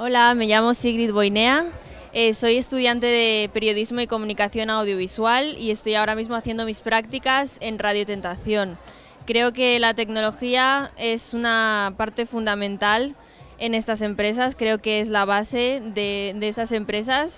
Hola, me llamo Sigrid Boinea. Eh, soy estudiante de periodismo y comunicación audiovisual y estoy ahora mismo haciendo mis prácticas en Radio Tentación. Creo que la tecnología es una parte fundamental en estas empresas, creo que es la base de, de estas empresas.